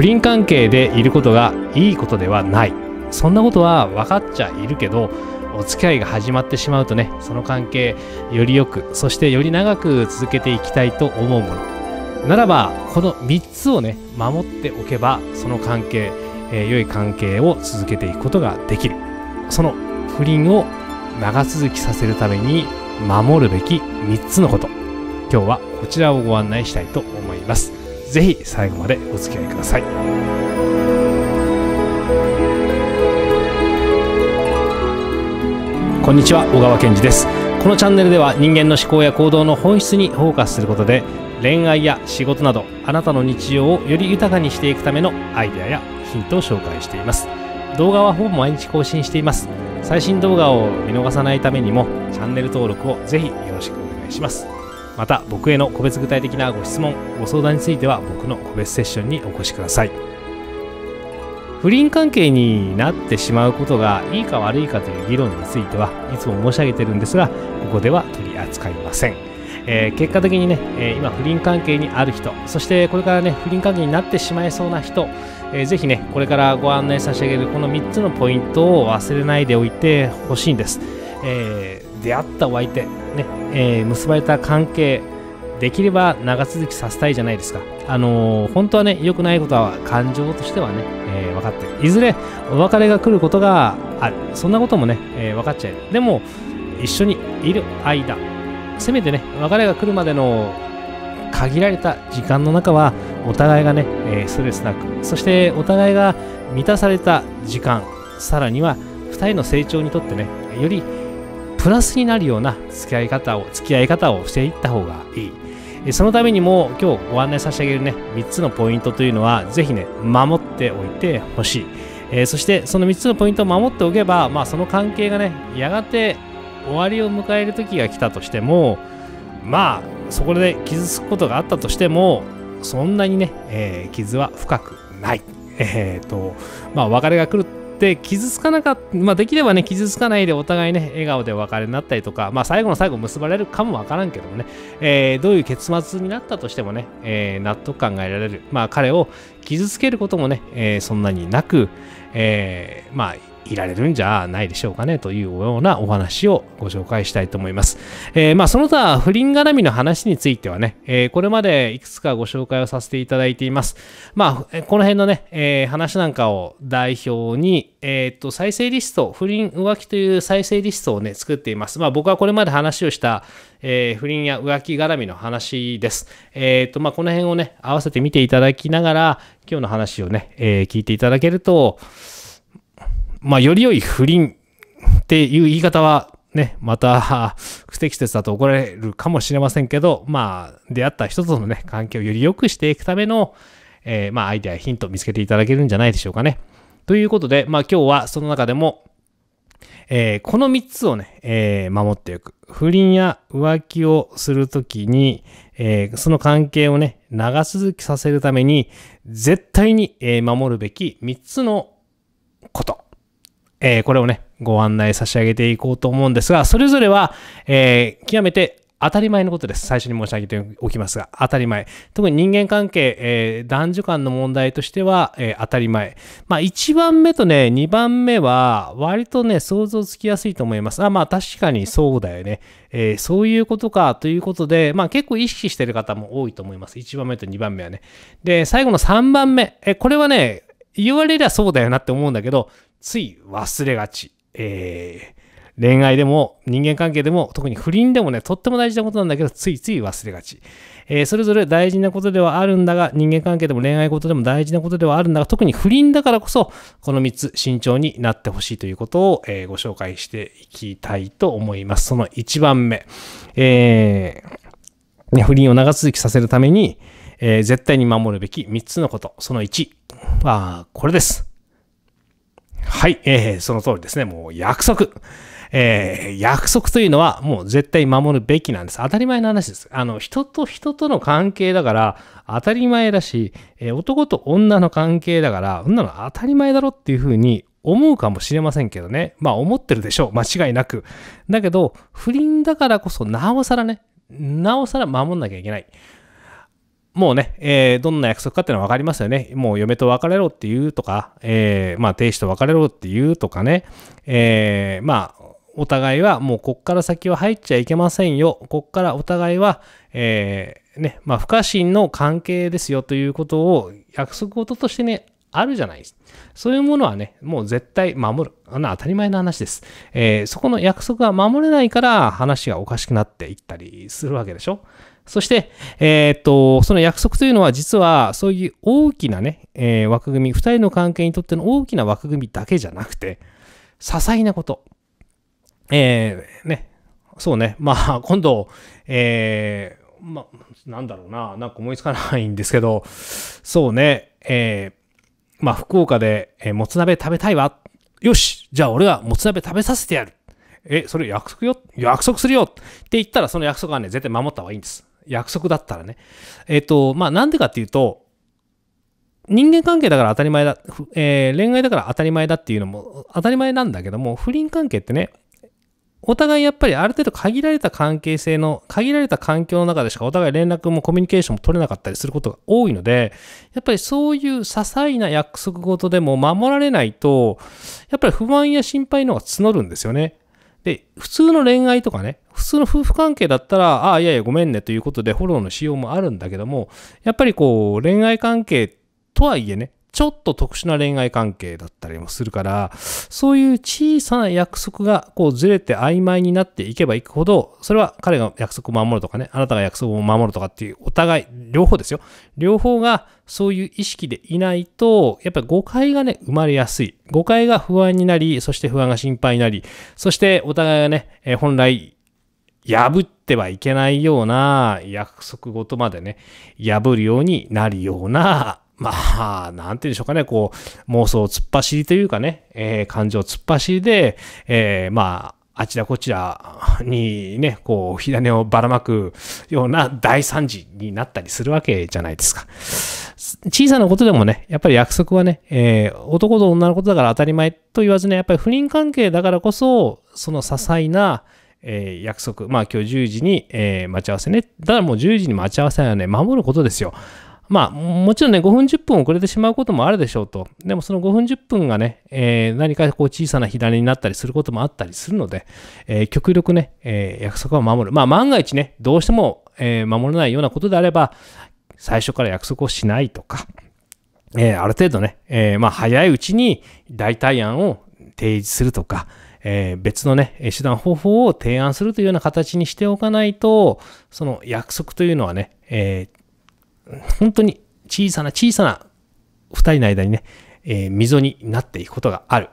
不倫関係でいることがいいことではないそんなことは分かっちゃいるけどお付き合いが始まってしまうとねその関係よりよくそしてより長く続けていきたいと思うものならばこの3つをね守っておけばその関係、えー、良い関係を続けていくことができるその不倫を長続きさせるために守るべき3つのこと今日はこちらをご案内したいと思いますぜひ最後までお付き合いくださいこんにちは小川健二ですこのチャンネルでは人間の思考や行動の本質にフォーカスすることで恋愛や仕事などあなたの日常をより豊かにしていくためのアイデアやヒントを紹介しています動画はほぼ毎日更新しています最新動画を見逃さないためにもチャンネル登録をぜひよろしくお願いしますまた僕への個別具体的なご質問ご相談については僕の個別セッションにお越しください不倫関係になってしまうことがいいか悪いかという議論についてはいつも申し上げてるんですがここでは取り扱いません、えー、結果的にね、えー、今不倫関係にある人そしてこれからね不倫関係になってしまいそうな人、えぜひねこれからご案内差し上げるこの3つのポイントを忘れないでおいてほしいんです、えー出会ったお相手、ねえー、結ばれた関係できれば長続きさせたいじゃないですか。あのー、本当はね、良くないことは感情としてはね、えー、分かってる。いずれお別れが来ることがある。そんなこともね、えー、分かっちゃう。でも、一緒にいる間、せめてね、別れが来るまでの限られた時間の中は、お互いがね、えストレスなく、そしてお互いが満たされた時間、さらには2人の成長にとってね、よりプラスになるような付き合い方を付き合い方をしていった方がいいそのためにも今日ご案内差し上げるね3つのポイントというのは是非ね守っておいてほしい、えー、そしてその3つのポイントを守っておけば、まあ、その関係がねやがて終わりを迎える時が来たとしてもまあそこで傷つくことがあったとしてもそんなにね、えー、傷は深くない。えっとまあ、別れが来るで、傷つかなかった、まあ、できればね、傷つかないでお互いね、笑顔でお別れになったりとか、まあ、最後の最後結ばれるかもわからんけどもね、えー、どういう結末になったとしてもね、えー、納得感が得られる。まあ、彼を傷つけることもね、えー、そんなになく、えー、まあ、いられるんじゃないでしょうかねというようなお話をご紹介したいと思います。えー、まあその他不倫絡みの話についてはね、えー、これまでいくつかご紹介をさせていただいています。まあこの辺のね、えー、話なんかを代表に、えと再生リスト、不倫浮気という再生リストをね作っています。まあ僕はこれまで話をした、え不倫や浮気絡みの話です。えとまあこの辺をね合わせて見ていただきながら今日の話をね、え聞いていただけると、まあ、より良い不倫っていう言い方は、ね、また、不適切だと怒られるかもしれませんけど、まあ、出会った人とのね、関係をより良くしていくための、えー、まあ、アイデア、ヒントを見つけていただけるんじゃないでしょうかね。ということで、まあ、今日はその中でも、えー、この3つをね、えー、守っていく。不倫や浮気をするときに、えー、その関係をね、長続きさせるために、絶対に、え守るべき3つのこと。えー、これをね、ご案内差し上げていこうと思うんですが、それぞれは、えー、極めて当たり前のことです。最初に申し上げておきますが、当たり前。特に人間関係、えー、男女間の問題としては、えー、当たり前。まあ、1番目とね、2番目は、割とね、想像つきやすいと思います。あ、まあ、確かにそうだよね。えー、そういうことか、ということで、まあ、結構意識してる方も多いと思います。1番目と2番目はね。で、最後の3番目。え、これはね、言われりゃそうだよなって思うんだけど、つい忘れがち。えー、恋愛でも人間関係でも特に不倫でもね、とっても大事なことなんだけど、ついつい忘れがち。えー、それぞれ大事なことではあるんだが、人間関係でも恋愛ことでも大事なことではあるんだが、特に不倫だからこそ、この3つ慎重になってほしいということを、えー、ご紹介していきたいと思います。その1番目。えー、不倫を長続きさせるために、えー、絶対に守るべき3つのこと。その1。は、これです。はい、えー、その通りですね。もう約束。えー、約束というのはもう絶対守るべきなんです。当たり前の話です。あの、人と人との関係だから当たり前だし、えー、男と女の関係だから、女の当たり前だろっていうふうに思うかもしれませんけどね。まあ思ってるでしょう。間違いなく。だけど、不倫だからこそなおさらね、なおさら守んなきゃいけない。もうね、えー、どんな約束かっていうのは分かりますよね。もう嫁と別れろっていうとか、えー、まあ、亭主と別れろっていうとかね、えー、まあ、お互いはもうこっから先は入っちゃいけませんよ。こっからお互いは、えー、ね、まあ、不可侵の関係ですよということを約束事としてね、あるじゃないです。そういうものはね、もう絶対守る。あの当たり前の話です、えー、そこの約束が守れないから話がおかしくなっていったりするわけでしょ。そして、えー、っと、その約束というのは実はそういう大きなね、えー、枠組み、二人の関係にとっての大きな枠組みだけじゃなくて、些細なこと。えー、ね、そうね、まあ今度、えー、まあ、なんだろうな、なんか思いつかないんですけど、そうね、えー、まあ福岡で、えー、もつ鍋食べたいわ。よし、じゃあ俺はもつ鍋食べさせてやる。え、それ約束よ約束するよって言ったらその約束はね、絶対守った方がいいんです。約束だったらね。えっ、ー、と、まあ、なんでかっていうと、人間関係だから当たり前だ、えー、恋愛だから当たり前だっていうのも当たり前なんだけども、不倫関係ってね、お互いやっぱりある程度限られた関係性の、限られた環境の中でしかお互い連絡もコミュニケーションも取れなかったりすることが多いので、やっぱりそういう些細な約束事でも守られないと、やっぱり不安や心配の方が募るんですよね。で、普通の恋愛とかね、普通の夫婦関係だったら、ああ、いやいや、ごめんねということでフォローの仕様もあるんだけども、やっぱりこう、恋愛関係とはいえね、ちょっと特殊な恋愛関係だったりもするから、そういう小さな約束がこうずれて曖昧になっていけばいくほど、それは彼が約束を守るとかね、あなたが約束を守るとかっていうお互い、両方ですよ。両方がそういう意識でいないと、やっぱり誤解がね、生まれやすい。誤解が不安になり、そして不安が心配になり、そしてお互いがね、え本来破ってはいけないような約束事までね、破るようになるようなまあ、なんて言うんでしょうかね、こう、妄想を突っ走りというかね、えー、感情を突っ走りで、えー、まあ、あちらこちらにね、こう、火種をばらまくような大惨事になったりするわけじゃないですか。小さなことでもね、やっぱり約束はね、えー、男と女のことだから当たり前と言わずね、やっぱり不倫関係だからこそ、その些細な、えー、約束、まあ今日10時に、えー、待ち合わせね。だからもう10時に待ち合わせはね、守ることですよ。まあ、もちろんね、5分、10分遅れてしまうこともあるでしょうと。でもその5分、10分がね、えー、何かこう小さな火種になったりすることもあったりするので、えー、極力ね、えー、約束は守る。まあ、万が一ね、どうしても、え守れないようなことであれば、最初から約束をしないとか、えある程度ね、えまあ、早いうちに代替案を提示するとか、え別のね、手段方法を提案するというような形にしておかないと、その約束というのはね、えー、本当に小さな小さな2人の間にね、えー、溝になっていくことがある。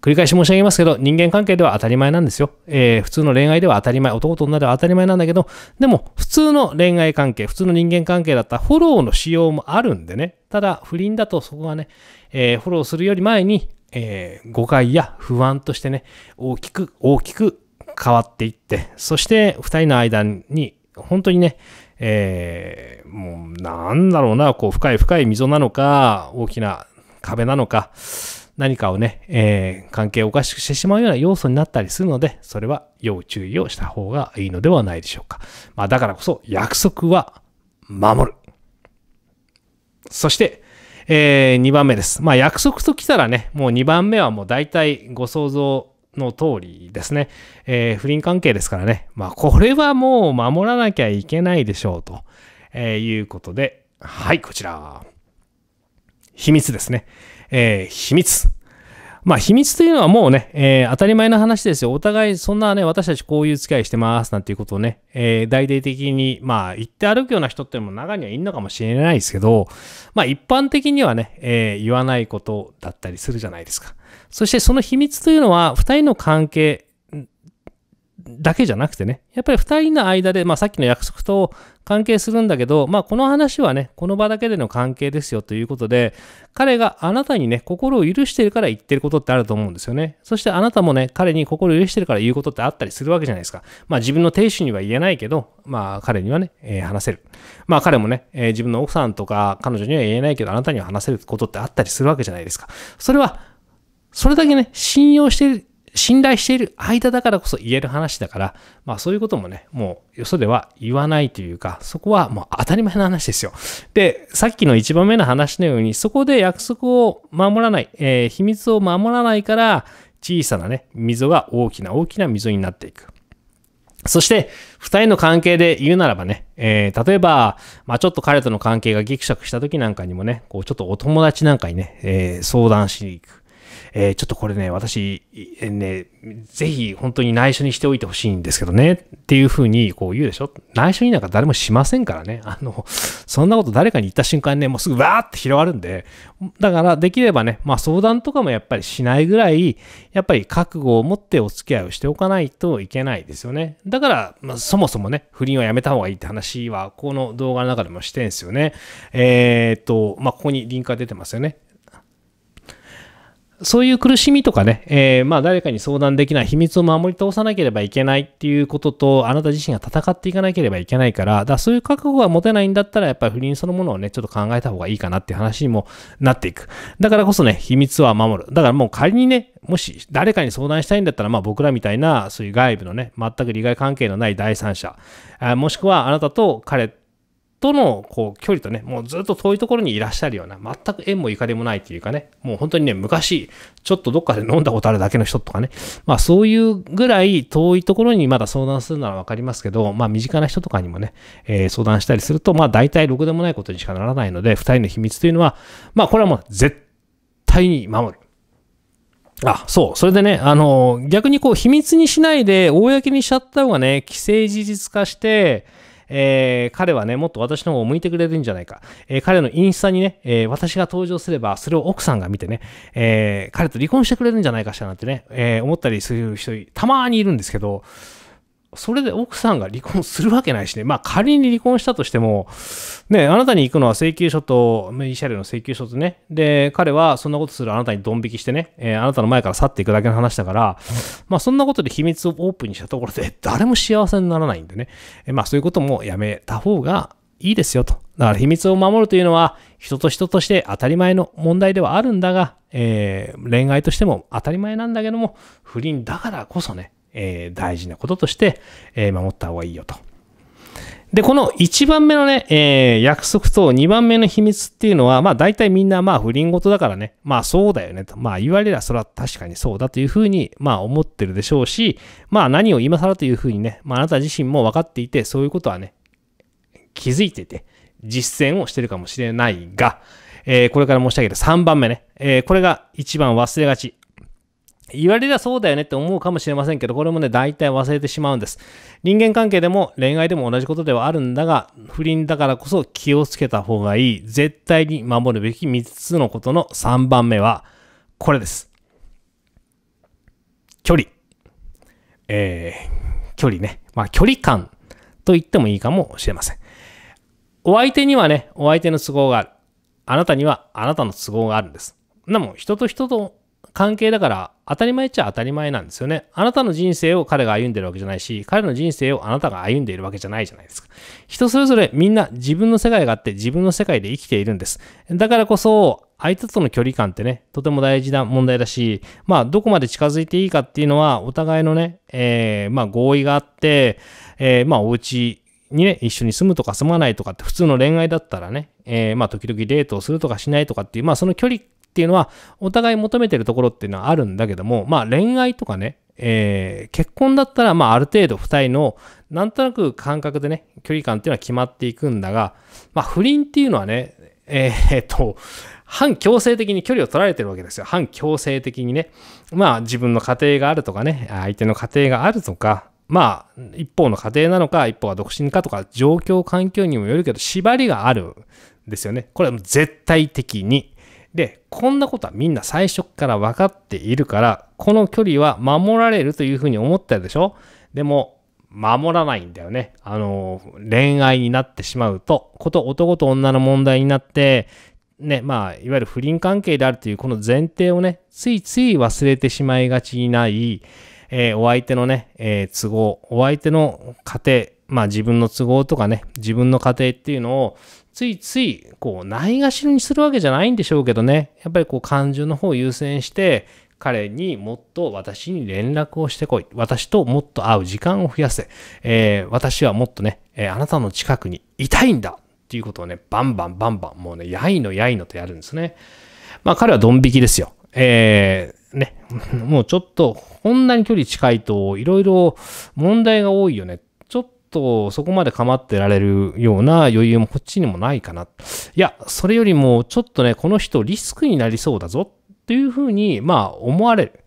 繰り返し申し上げますけど、人間関係では当たり前なんですよ。えー、普通の恋愛では当たり前、男と女では当たり前なんだけど、でも普通の恋愛関係、普通の人間関係だったらフォローの仕様もあるんでね、ただ不倫だとそこはね、えー、フォローするより前に、えー、誤解や不安としてね、大きく大きく変わっていって、そして2人の間に本当にね、えー、もうなんだろうな、こう深い深い溝なのか、大きな壁なのか、何かをね、えー、関係をおかしくしてしまうような要素になったりするので、それは要注意をした方がいいのではないでしょうか。まあ、だからこそ約束は守る。そして、えー、2番目です。まあ、約束ときたらね、もう2番目はもう大体ご想像の通りですね、えー、不倫関係ですからね、まあ、これはもう守らなきゃいけないでしょうと、えいうことで、はい、こちら。秘密ですね。えー、秘密。まあ秘密というのはもうね、えー、当たり前の話ですよ。お互いそんなね、私たちこういう付き合いしてますなんていうことをね、えー、大々的に、まあ言って歩くような人ってのも中にはいんのかもしれないですけど、まあ一般的にはね、えー、言わないことだったりするじゃないですか。そしてその秘密というのは、二人の関係、だけじゃなくてね、やっぱり2人の間で、まあ、さっきの約束と関係するんだけど、まあ、この話はね、この場だけでの関係ですよということで、彼があなたにね、心を許してるから言ってることってあると思うんですよね。そしてあなたもね、彼に心を許してるから言うことってあったりするわけじゃないですか。まあ、自分の亭主には言えないけど、まあ、彼にはね、えー、話せる。まあ、彼もね、えー、自分の奥さんとか彼女には言えないけど、あなたには話せることってあったりするわけじゃないですか。それは、それだけね、信用して信頼している間だからこそ言える話だから、まあそういうこともね、もうよそでは言わないというか、そこはもう当たり前の話ですよ。で、さっきの一番目の話のように、そこで約束を守らない、えー、秘密を守らないから、小さなね、溝が大きな大きな溝になっていく。そして、二人の関係で言うならばね、えー、例えば、まあちょっと彼との関係がギクシャクした時なんかにもね、こうちょっとお友達なんかにね、えー、相談しに行く。えー、ちょっとこれね、私、えー、ね、ぜひ本当に内緒にしておいてほしいんですけどね、っていうふうにこう言うでしょ内緒になんか誰もしませんからね。あの、そんなこと誰かに言った瞬間ね、もうすぐわーって広がるんで、だからできればね、まあ相談とかもやっぱりしないぐらい、やっぱり覚悟を持ってお付き合いをしておかないといけないですよね。だから、まあ、そもそもね、不倫はやめた方がいいって話は、この動画の中でもしてんすよね。えー、っと、まあここにリンクが出てますよね。そういう苦しみとかね、えー、まあ誰かに相談できない秘密を守り通さなければいけないっていうことと、あなた自身が戦っていかなければいけないから、だそういう覚悟が持てないんだったら、やっぱり不倫そのものをね、ちょっと考えた方がいいかなっていう話にもなっていく。だからこそね、秘密は守る。だからもう仮にね、もし誰かに相談したいんだったら、まあ僕らみたいな、そういう外部のね、全く利害関係のない第三者、あもしくはあなたと彼とのこう距離とね、もうずっと遠いところにいらっしゃるような、全く縁もゆかりもないというかね、もう本当にね、昔、ちょっとどっかで飲んだことあるだけの人とかね、まあそういうぐらい遠いところにまだ相談するならわかりますけど、まあ身近な人とかにもね、えー、相談したりすると、まあ大体ろくでもないことにしかならないので、二人の秘密というのは、まあこれはもう絶対に守る。あ、そう。それでね、あの、逆にこう、秘密にしないで、公にしちゃった方がね、既成事実化して、えー、彼はね、もっと私の方を向いてくれるんじゃないか。えー、彼のインスタにね、えー、私が登場すれば、それを奥さんが見てね、え彼と離婚してくれるんじゃないかしらなんてね、え思ったりする人、たまにいるんですけど、それで奥さんが離婚するわけないしね。まあ仮に離婚したとしても、ね、あなたに行くのは請求書と、慰謝料の請求書とね。で、彼はそんなことするあなたにドン引きしてね、えー、あなたの前から去っていくだけの話だから、まあそんなことで秘密をオープンにしたところで誰も幸せにならないんでね。えー、まあそういうこともやめた方がいいですよと。だから秘密を守るというのは人と人として当たり前の問題ではあるんだが、えー、恋愛としても当たり前なんだけども、不倫だからこそね、えー、大事なこととして、えー、守った方がいいよと。で、この1番目のね、えー、約束と2番目の秘密っていうのは、まあ大体みんなまあ不倫事だからね、まあそうだよねと、まあ言われりゃそれは確かにそうだというふうに、まあ思ってるでしょうし、まあ何を今更というふうにね、まああなた自身も分かっていて、そういうことはね、気づいてて、実践をしてるかもしれないが、えー、これから申し上げる3番目ね、えー、これが一番忘れがち。言われりゃそうだよねって思うかもしれませんけど、これもね、大体忘れてしまうんです。人間関係でも恋愛でも同じことではあるんだが、不倫だからこそ気をつけた方がいい、絶対に守るべき3つのことの3番目は、これです。距離。えー、距離ね。まあ、距離感と言ってもいいかもしれません。お相手にはね、お相手の都合がある。あなたにはあなたの都合があるんです。でも、人と人と関係だから当たり前っちゃ当たり前なんですよね。あなたの人生を彼が歩んでるわけじゃないし、彼の人生をあなたが歩んでいるわけじゃないじゃないですか。人それぞれみんな自分の世界があって自分の世界で生きているんです。だからこそ、相手との距離感ってね、とても大事な問題だし、まあ、どこまで近づいていいかっていうのは、お互いのね、えー、まあ、合意があって、えー、まあ、お家にね、一緒に住むとか住まないとかって普通の恋愛だったらね、えー、まあ時々デートをするとかしないとかっていう、まあその距離っていうのは、お互い求めてるところっていうのはあるんだけども、まあ恋愛とかね、えー、結婚だったら、まあある程度2人の、なんとなく感覚でね、距離感っていうのは決まっていくんだが、まあ不倫っていうのはね、えー、っと、反強制的に距離を取られてるわけですよ。反強制的にね。まあ自分の家庭があるとかね、相手の家庭があるとか、まあ一方の家庭なのか、一方は独身かとか、状況環境にもよるけど、縛りがあるんですよね。これはもう絶対的に。で、こんなことはみんな最初から分かっているから、この距離は守られるというふうに思ったでしょでも、守らないんだよね。あの、恋愛になってしまうと、こと男と女の問題になって、ね、まあ、いわゆる不倫関係であるというこの前提をね、ついつい忘れてしまいがちにない、えー、お相手のね、えー、都合、お相手の家庭、まあ自分の都合とかね、自分の家庭っていうのをついつい、こう、ないがしろにするわけじゃないんでしょうけどね、やっぱりこう、感情の方を優先して、彼にもっと私に連絡をしてこい。私ともっと会う時間を増やせ。えー、私はもっとね、えー、あなたの近くにいたいんだっていうことをね、バンバンバンバン、もうね、やいのやいのとやるんですね。まあ彼はドン引きですよ。えー、ね、もうちょっと、こんなに距離近いと、いろいろ問題が多いよね。とそこまで構ってられるような余裕もこっちにもないかな。いや、それよりもちょっとね、この人リスクになりそうだぞというふうに、まあ思われる。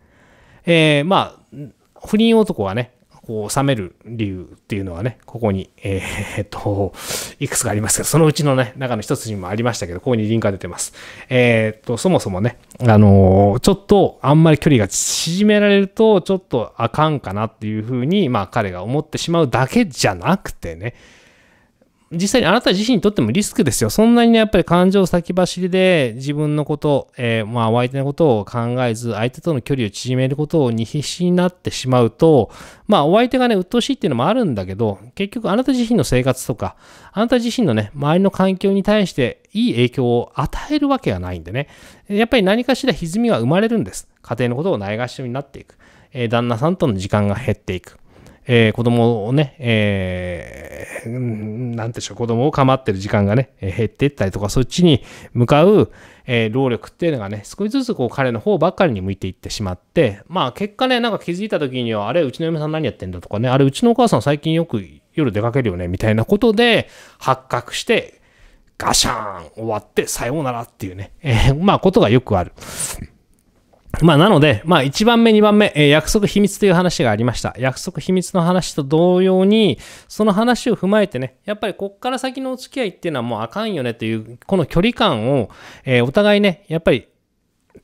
えー、まあ、不倫男はね、こう収める理由っていうのはね、ここに、えー、っと、いくつかありますけど、そのうちのね、中の一つにもありましたけど、ここにリンクが出てます。えー、っと、そもそもね、あのー、ちょっとあんまり距離が縮められると、ちょっとあかんかなっていうふうに、まあ彼が思ってしまうだけじゃなくてね、実際にあなた自身にとってもリスクですよ。そんなにね、やっぱり感情先走りで自分のこと、えー、まあ、お相手のことを考えず、相手との距離を縮めることに必死になってしまうと、まあ、お相手がね、鬱陶しいっていうのもあるんだけど、結局あなた自身の生活とか、あなた自身のね、周りの環境に対していい影響を与えるわけがないんでね、やっぱり何かしら歪みが生まれるんです。家庭のことをないがしろになっていく。え旦那さんとの時間が減っていく。えー、子供をね、えー、なんてでしょう、子供を構ってる時間がね、減っていったりとか、そっちに向かう、えー、労力っていうのがね、少しずつこう彼の方ばっかりに向いていってしまって、まあ結果ね、なんか気づいた時には、あれ、うちの嫁さん何やってんだとかね、あれ、うちのお母さん最近よく夜出かけるよね、みたいなことで発覚して、ガシャーン終わって、さようならっていうね、えー、まあことがよくある。まあ、なので、まあ、1番目、2番目、えー、約束秘密という話がありました。約束秘密の話と同様に、その話を踏まえてね、やっぱりこっから先のお付き合いっていうのはもうあかんよねという、この距離感を、えー、お互いね、やっぱり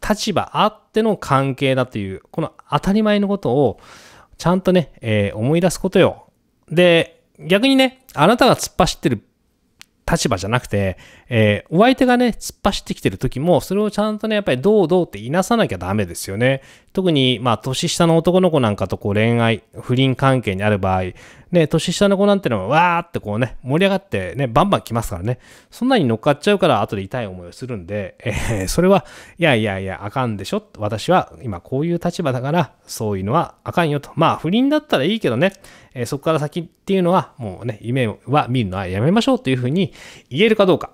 立場あっての関係だという、この当たり前のことを、ちゃんとね、えー、思い出すことよ。で、逆にね、あなたが突っ走ってる立場じゃなくて、えー、お相手がね、突っ走ってきてる時も、それをちゃんとね、やっぱりどうどうっていなさなきゃダメですよね。特に、まあ、年下の男の子なんかとこう恋愛、不倫関係にある場合、ね、年下の子なんてのはわーってこうね、盛り上がってね、バンバン来ますからね。そんなに乗っかっちゃうから後で痛い思いをするんで、えー、それは、いやいやいや、あかんでしょ。私は今こういう立場だから、そういうのはあかんよと。まあ不倫だったらいいけどね、えー、そこから先っていうのはもうね、夢は見るのはやめましょうというふうに言えるかどうか。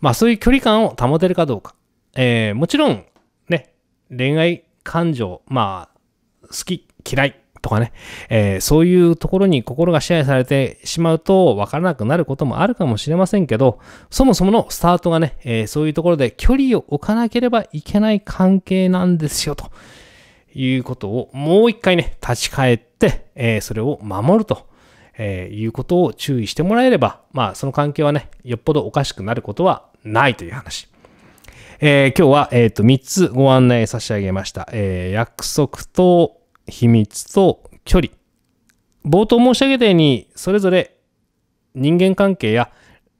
まあそういう距離感を保てるかどうか。えー、もちろん、ね、恋愛感情、まあ、好き、嫌いとかね、えー、そういうところに心が支配されてしまうと分からなくなることもあるかもしれませんけど、そもそものスタートがね、えー、そういうところで距離を置かなければいけない関係なんですよ、ということをもう一回ね、立ち返って、えー、それを守ると。えいうことを注意してもらえれば、まあ、その関係はね、よっぽどおかしくなることはないという話。えー、今日は、えっ、ー、と、3つご案内差し上げました。えー、約束と、秘密と距離。冒頭申し上げたように、それぞれ人間関係や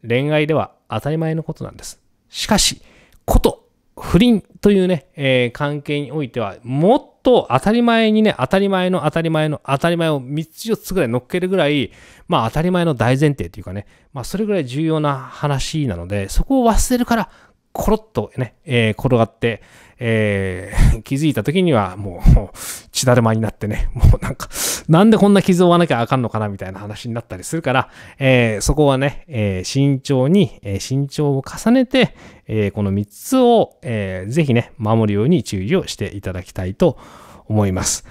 恋愛では当たり前のことなんです。しかし、こと、不倫というね、えー、関係においては、もっと当たり前にね、当たり前の当たり前の当たり前を3つ4つぐらい乗っけるぐらい、まあ当たり前の大前提というかね、まあそれぐらい重要な話なので、そこを忘れるから、コロッとね、えー、転がって、えー、気づいた時にはもう血だるまになってね、もうなんか、なんでこんな傷を負わなきゃあかんのかなみたいな話になったりするから、えー、そこはね、えー、慎重に、えー、慎重を重ねて、えー、この3つを、えー、ぜひね、守るように注意をしていただきたいと思います。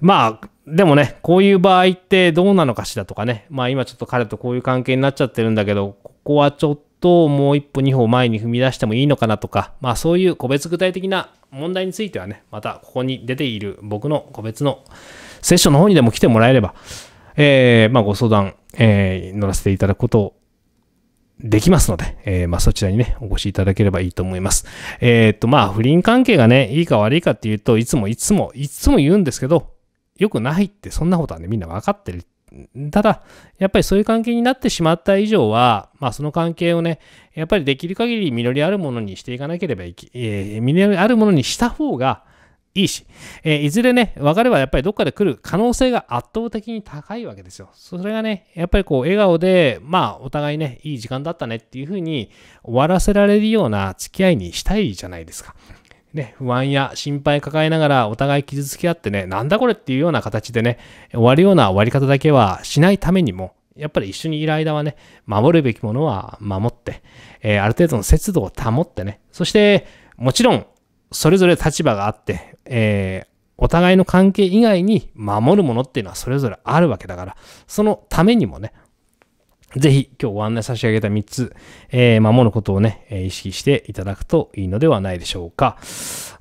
まあ、でもね、こういう場合ってどうなのかしらとかね、まあ今ちょっと彼とこういう関係になっちゃってるんだけど、ここはちょっともう一歩二歩前に踏み出してもいいのかなとか、まあそういう個別具体的な問題についてはね、またここに出ている僕の個別のセッションの方にでも来てもらえれば、えー、まあご相談、えー、乗らせていただくことをできますので、えー、まあそちらにね、お越しいただければいいと思います。えー、っと、まあ不倫関係がね、いいか悪いかっていうといつもいつもいつも言うんですけど、良くないってそんなことはね、みんな分かってるただ、やっぱりそういう関係になってしまった以上は、まあ、その関係をね、やっぱりできる限り実りあるものにしていかなければいけ、えー、実りあるものにした方がいいし、えー、いずれね、別かればやっぱりどっかで来る可能性が圧倒的に高いわけですよ。それがね、やっぱりこう、笑顔で、まあ、お互いね、いい時間だったねっていうふうに終わらせられるような付き合いにしたいじゃないですか。ね、不安や心配抱えながらお互い傷つけ合ってね、なんだこれっていうような形でね、終わるような終わり方だけはしないためにも、やっぱり一緒にいる間はね、守るべきものは守って、えー、ある程度の節度を保ってね、そして、もちろん、それぞれ立場があって、えー、お互いの関係以外に守るものっていうのはそれぞれあるわけだから、そのためにもね、ぜひ今日ご案内差し上げた3つ、えー、守ることをね、え意識していただくといいのではないでしょうか。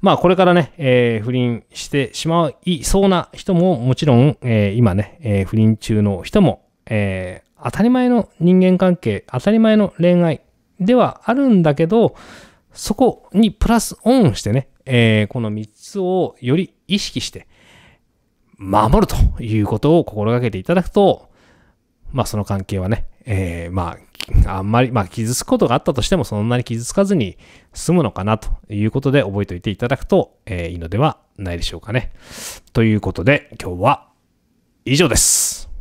まあこれからね、えー、不倫してしまいそうな人ももちろん、えー、今ね、えー、不倫中の人も、えー、当たり前の人間関係、当たり前の恋愛ではあるんだけど、そこにプラスオンしてね、えー、この3つをより意識して守るということを心がけていただくと、まあその関係はね、えー、まあ、あんまり、まあ傷つくことがあったとしてもそんなに傷つかずに済むのかなということで覚えておいていただくと、えー、いいのではないでしょうかね。ということで今日は以上です。